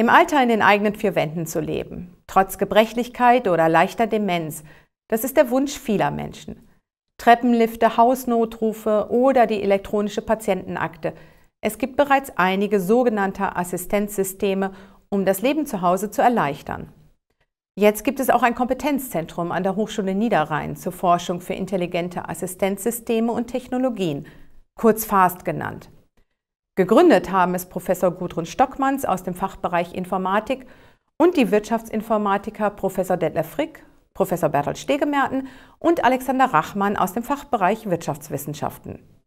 Im Alter in den eigenen vier Wänden zu leben, trotz Gebrechlichkeit oder leichter Demenz, das ist der Wunsch vieler Menschen. Treppenlifte, Hausnotrufe oder die elektronische Patientenakte. Es gibt bereits einige sogenannte Assistenzsysteme, um das Leben zu Hause zu erleichtern. Jetzt gibt es auch ein Kompetenzzentrum an der Hochschule Niederrhein zur Forschung für intelligente Assistenzsysteme und Technologien, kurz FAST genannt. Gegründet haben es Professor Gudrun Stockmanns aus dem Fachbereich Informatik und die Wirtschaftsinformatiker Professor Detlef Frick, Professor Bertolt Stegemerten und Alexander Rachmann aus dem Fachbereich Wirtschaftswissenschaften.